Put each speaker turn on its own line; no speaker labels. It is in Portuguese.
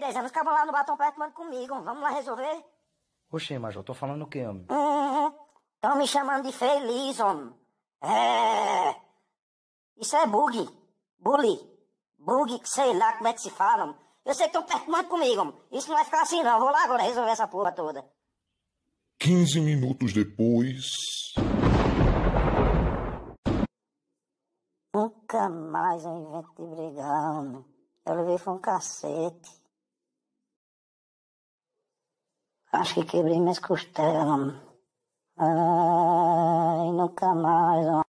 Dezão, os cabos lá no batom perto comigo. Vamos lá resolver?
Oxê, Major, tô falando o quê, homem?
Estão uhum. hum, me chamando de feliz, homem. É. Isso é bug. Bully. Bug, sei lá como é que se fala, homem. Eu sei que estão perturbando comigo, homem. Isso não vai ficar assim, não. Vou lá agora resolver essa porra toda.
15 minutos depois.
Nunca mais eu invento de brigar, homem. Eu levei foi um cacete.
Así que primer custero. Ay, nunca más.